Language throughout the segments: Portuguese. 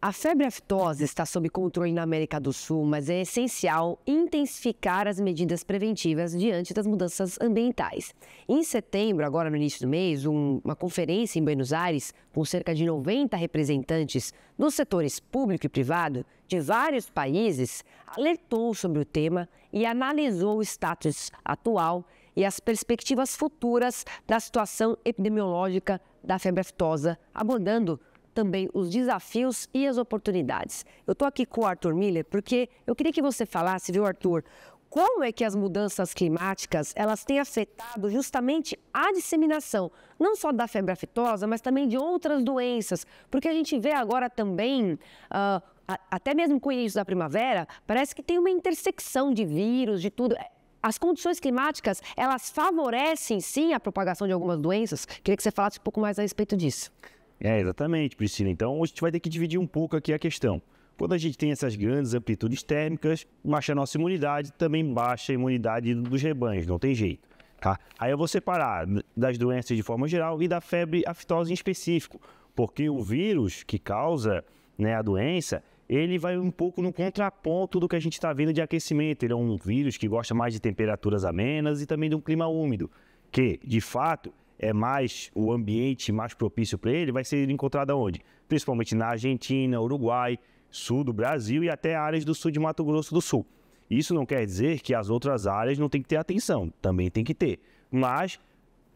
A febre aftosa está sob controle na América do Sul, mas é essencial intensificar as medidas preventivas diante das mudanças ambientais. Em setembro, agora no início do mês, um, uma conferência em Buenos Aires com cerca de 90 representantes dos setores público e privado de vários países alertou sobre o tema e analisou o status atual e as perspectivas futuras da situação epidemiológica da febre aftosa, abordando também os desafios e as oportunidades. Eu estou aqui com o Arthur Miller porque eu queria que você falasse, viu, Arthur, como é que as mudanças climáticas elas têm afetado justamente a disseminação, não só da febre aftosa, mas também de outras doenças, porque a gente vê agora também, uh, até mesmo com o início da primavera, parece que tem uma intersecção de vírus, de tudo. As condições climáticas, elas favorecem sim a propagação de algumas doenças. Queria que você falasse um pouco mais a respeito disso. É, exatamente, Priscila. Então, a gente vai ter que dividir um pouco aqui a questão. Quando a gente tem essas grandes amplitudes térmicas, baixa a nossa imunidade, também baixa a imunidade dos rebanhos, não tem jeito. Tá? Aí eu vou separar das doenças de forma geral e da febre aftosa em específico, porque o vírus que causa né, a doença, ele vai um pouco no contraponto do que a gente está vendo de aquecimento. Ele é um vírus que gosta mais de temperaturas amenas e também de um clima úmido, que, de fato, é mais o ambiente mais propício para ele, vai ser encontrado onde? Principalmente na Argentina, Uruguai, sul do Brasil e até áreas do sul de Mato Grosso do Sul. Isso não quer dizer que as outras áreas não tem que ter atenção, também tem que ter. Mas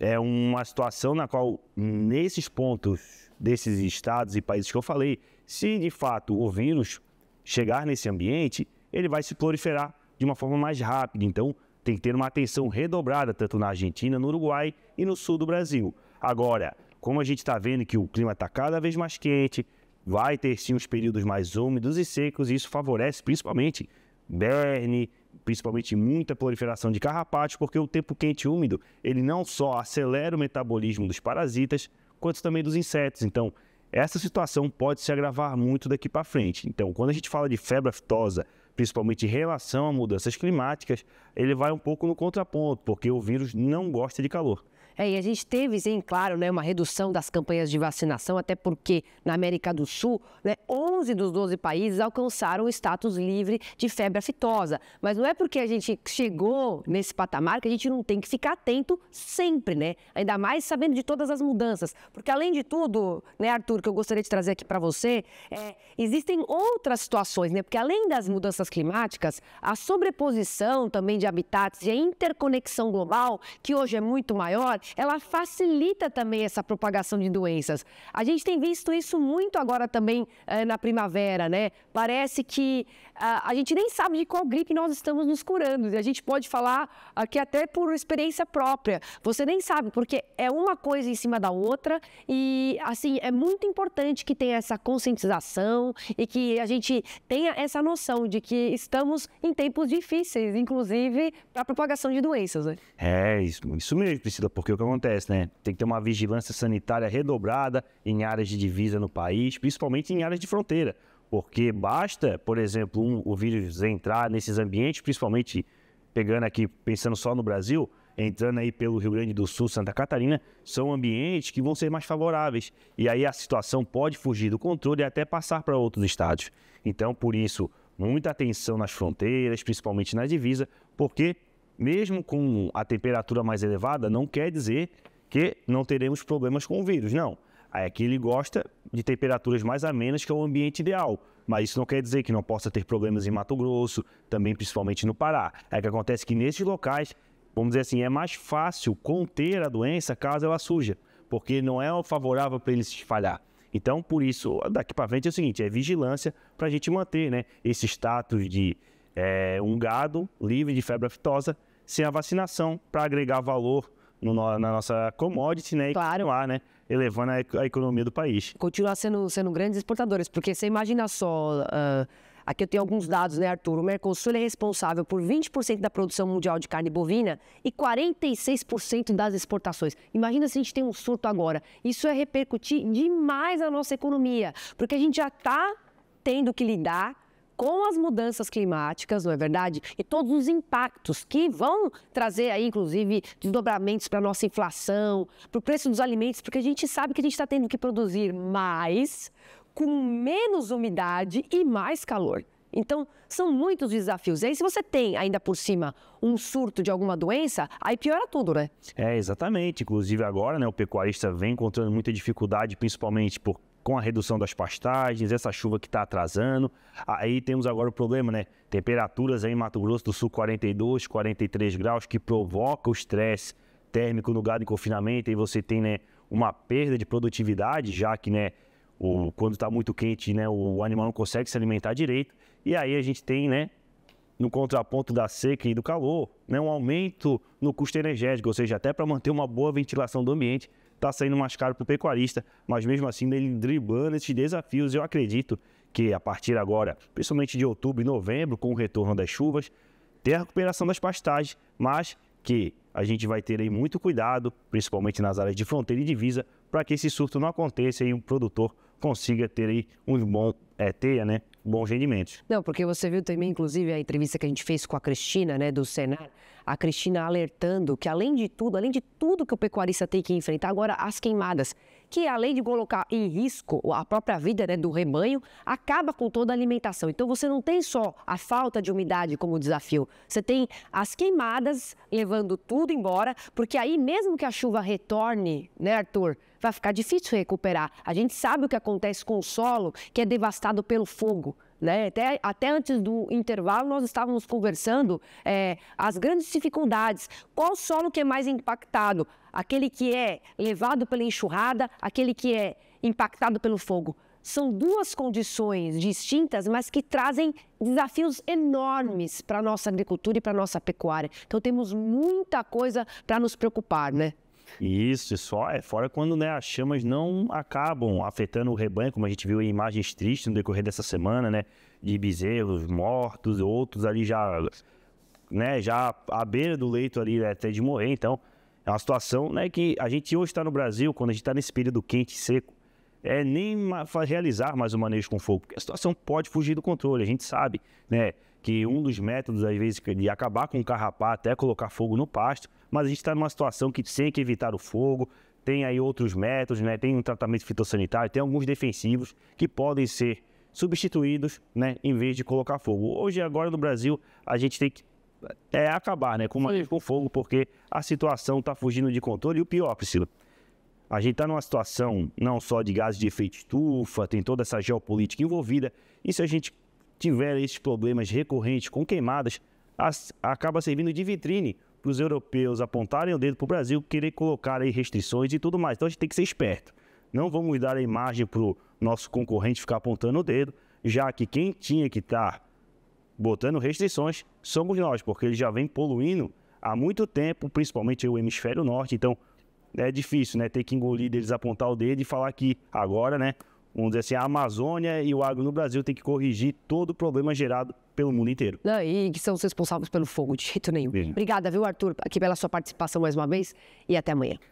é uma situação na qual, nesses pontos desses estados e países que eu falei, se de fato o vírus chegar nesse ambiente, ele vai se proliferar de uma forma mais rápida. Então, tem que ter uma atenção redobrada, tanto na Argentina, no Uruguai e no sul do Brasil. Agora, como a gente está vendo que o clima está cada vez mais quente, vai ter sim os períodos mais úmidos e secos, e isso favorece principalmente berne, principalmente muita proliferação de carrapatos, porque o tempo quente e úmido, ele não só acelera o metabolismo dos parasitas, quanto também dos insetos. Então, essa situação pode se agravar muito daqui para frente. Então, quando a gente fala de febre aftosa, principalmente em relação a mudanças climáticas, ele vai um pouco no contraponto, porque o vírus não gosta de calor. É, e a gente teve, sim, claro, né, uma redução das campanhas de vacinação, até porque na América do Sul, né, 11 dos 12 países alcançaram o status livre de febre aftosa. Mas não é porque a gente chegou nesse patamar que a gente não tem que ficar atento sempre, né? Ainda mais sabendo de todas as mudanças. Porque, além de tudo, né, Arthur, que eu gostaria de trazer aqui para você, é, existem outras situações, né? Porque, além das mudanças climáticas, a sobreposição também de habitats e a interconexão global, que hoje é muito maior, ela facilita também essa propagação de doenças. A gente tem visto isso muito agora também é, na primavera, né? Parece que a, ah, a gente nem sabe de qual gripe nós estamos nos curando. E a gente pode falar aqui até por experiência própria. Você nem sabe, porque é uma coisa em cima da outra e, assim, é muito importante que tenha essa conscientização e que a gente tenha essa noção de que estamos em tempos difíceis, inclusive para a propagação de doenças. Né? É, isso, isso mesmo, Priscila, porque porque o que acontece, né? Tem que ter uma vigilância sanitária redobrada em áreas de divisa no país, principalmente em áreas de fronteira. Porque basta, por exemplo, um, o vírus entrar nesses ambientes, principalmente pegando aqui, pensando só no Brasil, entrando aí pelo Rio Grande do Sul, Santa Catarina, são ambientes que vão ser mais favoráveis. E aí a situação pode fugir do controle e até passar para outros estados. Então, por isso, muita atenção nas fronteiras, principalmente na divisa, porque mesmo com a temperatura mais elevada, não quer dizer que não teremos problemas com o vírus, não. Aqui ele gosta de temperaturas mais amenas, que é o ambiente ideal. Mas isso não quer dizer que não possa ter problemas em Mato Grosso, também principalmente no Pará. É que acontece é que nesses locais, vamos dizer assim, é mais fácil conter a doença caso ela suja, porque não é favorável para ele se espalhar. Então, por isso, daqui para frente é o seguinte: é vigilância para a gente manter né, esse status de é, um gado livre de febre aftosa sem a vacinação para agregar valor no, na nossa commodity, né? Claro. continuar, né? Elevando a, a, economia do país. Continuar sendo, sendo grandes exportadores, porque você imagina só. Uh, aqui eu tenho alguns dados, né, Arthur? O Mercosul é responsável por 20% da produção mundial de carne bovina e 46% das exportações. Imagina se a gente tem um surto agora. Isso é repercutir demais na nossa economia, porque a gente já está tendo que lidar com as mudanças climáticas, não é verdade? E todos os impactos que vão trazer aí, inclusive, desdobramentos para a nossa inflação, para o preço dos alimentos, porque a gente sabe que a gente está tendo que produzir mais, com menos umidade e mais calor. Então, são muitos desafios. E aí, se você tem ainda por cima um surto de alguma doença, aí piora tudo, né? É, exatamente. Inclusive agora, né, o pecuarista vem encontrando muita dificuldade, principalmente por com a redução das pastagens, essa chuva que está atrasando. Aí temos agora o problema, né? Temperaturas em Mato Grosso do Sul 42, 43 graus, que provoca o estresse térmico no gado em confinamento. E você tem, né, uma perda de produtividade, já que, né, o, quando está muito quente, né, o animal não consegue se alimentar direito. E aí a gente tem, né, no contraponto da seca e do calor, né, um aumento no custo energético, ou seja, até para manter uma boa ventilação do ambiente, está saindo mais caro para o pecuarista, mas mesmo assim ele driblando esses desafios, eu acredito que a partir agora, principalmente de outubro e novembro, com o retorno das chuvas, tem a recuperação das pastagens, mas que a gente vai ter aí muito cuidado, principalmente nas áreas de fronteira e divisa, para que esse surto não aconteça e o produtor consiga ter aí um bom é, teia, né, bons rendimentos. Não, porque você viu também, inclusive, a entrevista que a gente fez com a Cristina, né, do Senar, a Cristina alertando que, além de tudo, além de tudo que o pecuarista tem que enfrentar, agora as queimadas, que além de colocar em risco a própria vida né, do rebanho, acaba com toda a alimentação. Então, você não tem só a falta de umidade como desafio, você tem as queimadas levando tudo embora, porque aí, mesmo que a chuva retorne, né, Arthur? vai ficar difícil recuperar. A gente sabe o que acontece com o solo, que é devastado pelo fogo. Né? Até, até antes do intervalo, nós estávamos conversando é, as grandes dificuldades. Qual solo que é mais impactado? Aquele que é levado pela enxurrada, aquele que é impactado pelo fogo. São duas condições distintas, mas que trazem desafios enormes para a nossa agricultura e para a nossa pecuária. Então, temos muita coisa para nos preocupar, né? Isso, só é fora quando né, as chamas não acabam afetando o rebanho, como a gente viu em imagens tristes no decorrer dessa semana, né? De bezerros mortos, outros ali já, né, já à beira do leito ali né, até de morrer. Então, é uma situação né, que a gente hoje está no Brasil, quando a gente está nesse período quente e seco, é nem realizar mais o manejo com fogo, porque a situação pode fugir do controle, a gente sabe, né? que um dos métodos, às vezes, de acabar com o carrapato até colocar fogo no pasto, mas a gente está numa situação que tem que evitar o fogo, tem aí outros métodos, né? tem um tratamento fitossanitário, tem alguns defensivos que podem ser substituídos né? em vez de colocar fogo. Hoje, agora no Brasil, a gente tem que é, é acabar né? com, com fogo, porque a situação está fugindo de controle. E o pior, Priscila, a gente está numa situação não só de gases de efeito estufa, tem toda essa geopolítica envolvida, e se a gente tiver esses problemas recorrentes com queimadas, as, acaba servindo de vitrine para os europeus apontarem o dedo para o Brasil, querer colocar aí restrições e tudo mais. Então a gente tem que ser esperto. Não vamos dar a imagem para o nosso concorrente ficar apontando o dedo, já que quem tinha que estar tá botando restrições somos nós, porque ele já vem poluindo há muito tempo, principalmente o hemisfério norte. Então é difícil, né? Ter que engolir deles, apontar o dedo e falar que agora, né? vamos dizer assim, a Amazônia e o agro no Brasil tem que corrigir todo o problema gerado pelo mundo inteiro. e que são os responsáveis pelo fogo, de jeito nenhum. Obrigada, viu, Arthur, aqui pela sua participação mais uma vez e até amanhã.